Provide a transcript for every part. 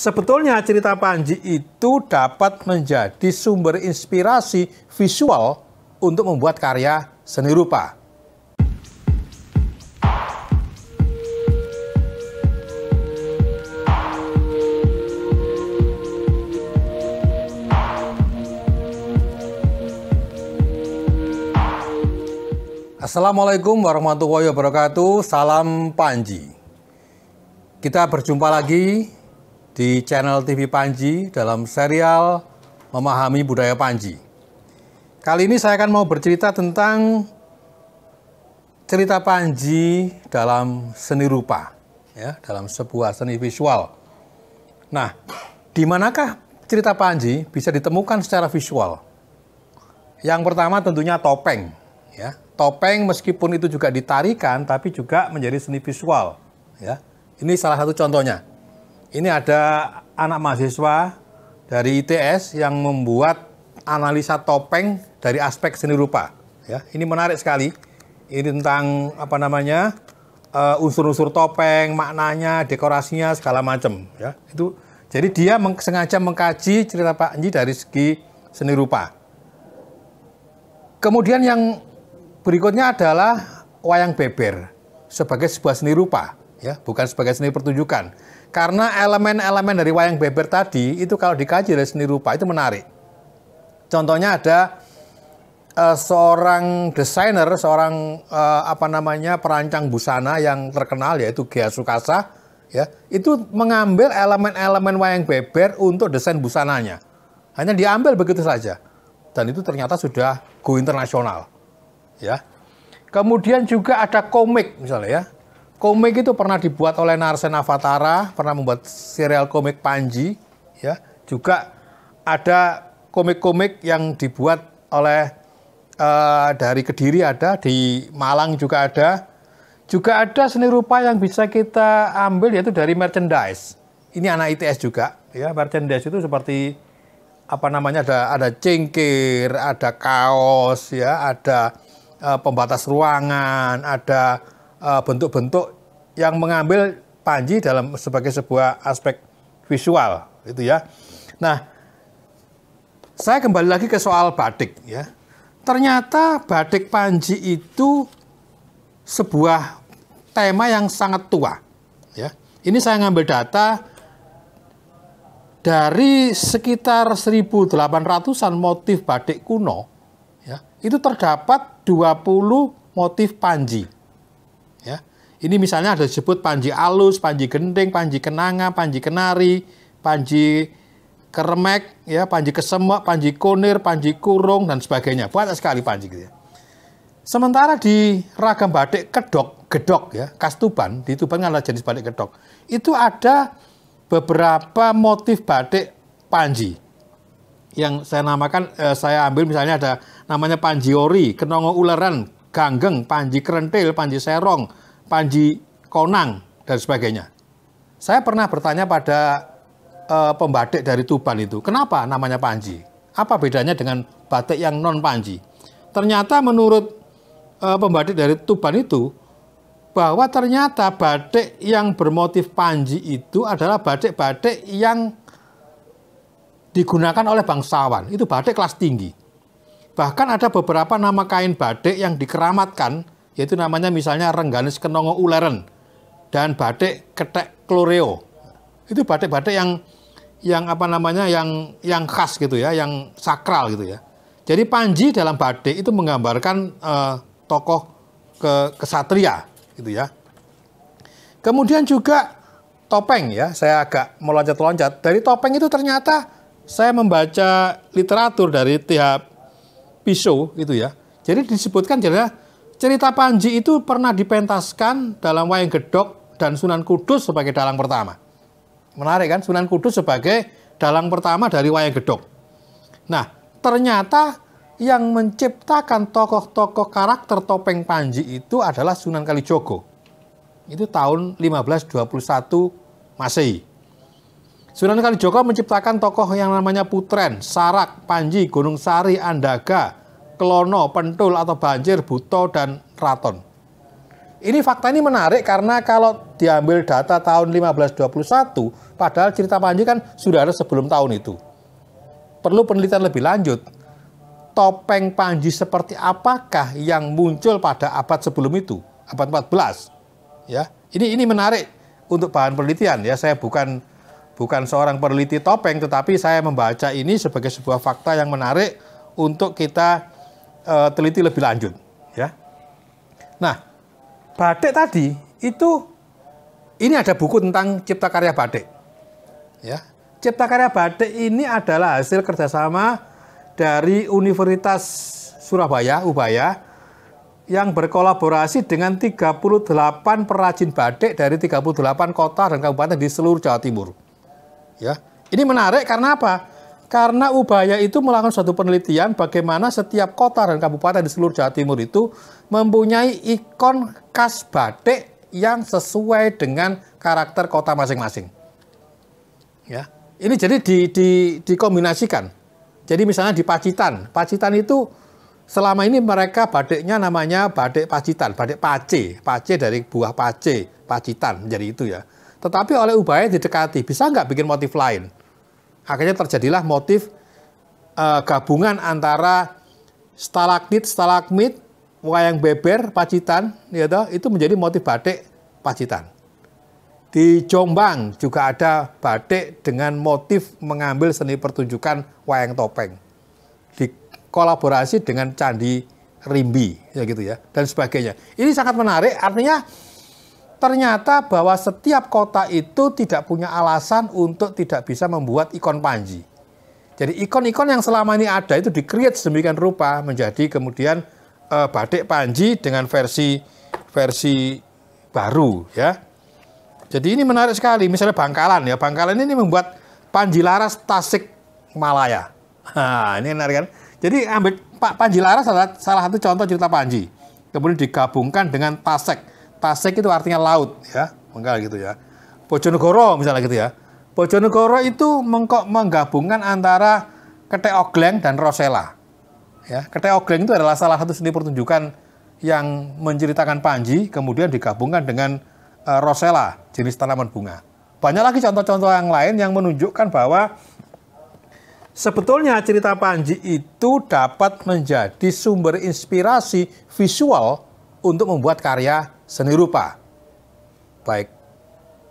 Sebetulnya cerita Panji itu dapat menjadi sumber inspirasi visual untuk membuat karya seni rupa. Assalamualaikum warahmatullahi wabarakatuh. Salam Panji. Kita berjumpa lagi di channel TV Panji dalam serial Memahami Budaya Panji. Kali ini saya akan mau bercerita tentang cerita Panji dalam seni rupa, ya, dalam sebuah seni visual. Nah, di manakah cerita Panji bisa ditemukan secara visual? Yang pertama tentunya topeng, ya. Topeng meskipun itu juga ditarikan tapi juga menjadi seni visual, ya. Ini salah satu contohnya. Ini ada anak mahasiswa dari ITS yang membuat analisa topeng dari aspek seni rupa. Ya, ini menarik sekali. Ini tentang apa namanya eh, unsur-unsur uh, topeng, maknanya, dekorasinya, segala macam. Ya, itu. Jadi dia meng sengaja mengkaji cerita Pak Anji dari segi seni rupa. Kemudian yang berikutnya adalah wayang beber sebagai sebuah seni rupa, ya, bukan sebagai seni pertunjukan. Karena elemen-elemen dari wayang beber tadi itu kalau dikaji dari seni rupa itu menarik. Contohnya ada uh, seorang desainer, seorang uh, apa namanya perancang busana yang terkenal yaitu Gia Sukasa, ya itu mengambil elemen-elemen wayang beber untuk desain busananya. Hanya diambil begitu saja, dan itu ternyata sudah go internasional, ya. Kemudian juga ada komik misalnya ya, komik itu pernah dibuat oleh Narsen Avatara, pernah membuat serial komik Panji, ya. Juga ada komik-komik yang dibuat oleh uh, dari Kediri ada, di Malang juga ada. Juga ada seni rupa yang bisa kita ambil yaitu dari merchandise. Ini anak ITS juga, ya. Merchandise itu seperti apa namanya ada ada cengkir, ada kaos, ya, ada uh, pembatas ruangan, ada Eh, bentuk-bentuk uh, yang mengambil Panji dalam sebagai sebuah aspek visual itu ya. Nah, saya kembali lagi ke soal batik ya. Ternyata batik Panji itu sebuah tema yang sangat tua ya. Ini saya ngambil data dari sekitar 1800-an motif batik kuno ya, itu terdapat 20 motif panji. Ini misalnya ada disebut panji alus, panji gending, panji kenanga, panji kenari, panji keremek, ya, panji kesemek, panji konir, panji kurung, dan sebagainya. Banyak sekali panji gitu ya. Sementara di ragam batik kedok, gedok ya, kastuban, Tuban, di Tuban kan jenis batik gedok. Itu ada beberapa motif batik panji yang saya namakan eh, saya ambil misalnya ada namanya panji ori, kenongo ularan, ganggeng, panji kerentil, panji serong, Panji Konang dan sebagainya. Saya pernah bertanya pada e, pembatik dari Tuban itu, kenapa namanya Panji? Apa bedanya dengan batik yang non Panji? Ternyata menurut e, pembatik dari Tuban itu bahwa ternyata batik yang bermotif Panji itu adalah batik-batik yang digunakan oleh bangsawan. Itu batik kelas tinggi. Bahkan ada beberapa nama kain batik yang dikeramatkan yaitu namanya misalnya Rengganis Kenongo Uleren dan batik ketek kloreo. Itu batik-batik yang yang apa namanya yang yang khas gitu ya, yang sakral gitu ya. Jadi panji dalam batik itu menggambarkan eh, tokoh ke kesatria gitu ya. Kemudian juga topeng ya, saya agak meloncat-loncat. Dari topeng itu ternyata saya membaca literatur dari tiap pisau gitu ya. Jadi disebutkan jadinya cerita Panji itu pernah dipentaskan dalam Wayang Gedok dan Sunan Kudus sebagai dalang pertama. Menarik kan, Sunan Kudus sebagai dalang pertama dari Wayang Gedok. Nah, ternyata yang menciptakan tokoh-tokoh karakter topeng Panji itu adalah Sunan Kalijogo. Itu tahun 1521 Masehi. Sunan Kalijogo menciptakan tokoh yang namanya Putren, Sarak, Panji, Gunung Sari, Andaga, Kelono, Pentul atau Banjir, Buto dan Raton. Ini fakta ini menarik karena kalau diambil data tahun 1521, padahal cerita Panji kan sudah ada sebelum tahun itu. Perlu penelitian lebih lanjut. Topeng Panji seperti apakah yang muncul pada abad sebelum itu, abad 14? Ya, ini ini menarik untuk bahan penelitian ya. Saya bukan bukan seorang peneliti topeng, tetapi saya membaca ini sebagai sebuah fakta yang menarik untuk kita uh, teliti lebih lanjut ya. Nah, batik tadi itu ini ada buku tentang cipta karya batik. Ya. Cipta karya batik ini adalah hasil kerjasama dari Universitas Surabaya, Ubaya, yang berkolaborasi dengan 38 perajin batik dari 38 kota dan kabupaten di seluruh Jawa Timur. Ya. Ini menarik karena apa? Karena Ubaya itu melakukan suatu penelitian bagaimana setiap kota dan kabupaten di seluruh Jawa Timur itu mempunyai ikon khas batik yang sesuai dengan karakter kota masing-masing. Ya, ini jadi di, di, dikombinasikan. Jadi misalnya di Pacitan, Pacitan itu selama ini mereka batiknya namanya batik Pacitan, batik pace, pace dari buah pace, Pacitan, jadi itu ya. Tetapi oleh Ubaya didekati, bisa nggak bikin motif lain? Akhirnya terjadilah motif uh, gabungan antara stalaktit, stalagmit, wayang beber, pacitan, ya toh, itu menjadi motif batik pacitan. Di Jombang juga ada batik dengan motif mengambil seni pertunjukan wayang topeng. Dikolaborasi dengan candi Rimbi, ya gitu ya, dan sebagainya. Ini sangat menarik, artinya ternyata bahwa setiap kota itu tidak punya alasan untuk tidak bisa membuat ikon Panji. Jadi ikon-ikon yang selama ini ada itu di-create sedemikian rupa menjadi kemudian e, batik Panji dengan versi versi baru ya. Jadi ini menarik sekali. Misalnya Bangkalan ya, Bangkalan ini membuat Panji Laras Tasik Malaya. Nah, ini menarik kan? Jadi ambil Pak Panji Laras adalah salah satu contoh cerita Panji. Kemudian digabungkan dengan Tasik. Pasek itu artinya laut ya, enggak gitu ya. Bojonegoro misalnya gitu ya. Bojonegoro itu mengkok menggabungkan antara ketek ogleng dan rosella. Ya, ketek ogleng itu adalah salah satu seni pertunjukan yang menceritakan Panji kemudian digabungkan dengan uh, rosella, jenis tanaman bunga. Banyak lagi contoh-contoh yang lain yang menunjukkan bahwa sebetulnya cerita Panji itu dapat menjadi sumber inspirasi visual untuk membuat karya seni rupa. Baik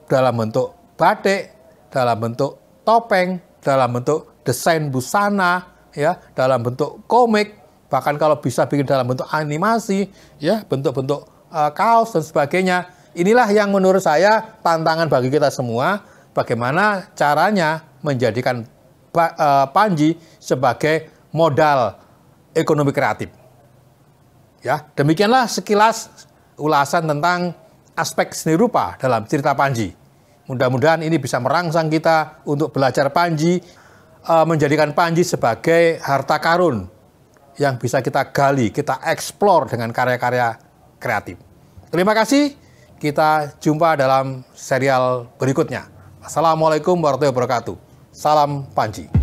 dalam bentuk batik, dalam bentuk topeng, dalam bentuk desain busana, ya, dalam bentuk komik, bahkan kalau bisa bikin dalam bentuk animasi, ya, bentuk-bentuk uh, kaos dan sebagainya. Inilah yang menurut saya tantangan bagi kita semua, bagaimana caranya menjadikan eh, Panji sebagai modal ekonomi kreatif. Ya, demikianlah sekilas ulasan tentang aspek seni rupa dalam cerita Panji. Mudah-mudahan ini bisa merangsang kita untuk belajar Panji, e, menjadikan Panji sebagai harta karun yang bisa kita gali, kita eksplor dengan karya-karya kreatif. Terima kasih, kita jumpa dalam serial berikutnya. Assalamualaikum warahmatullahi wabarakatuh. Salam Panji.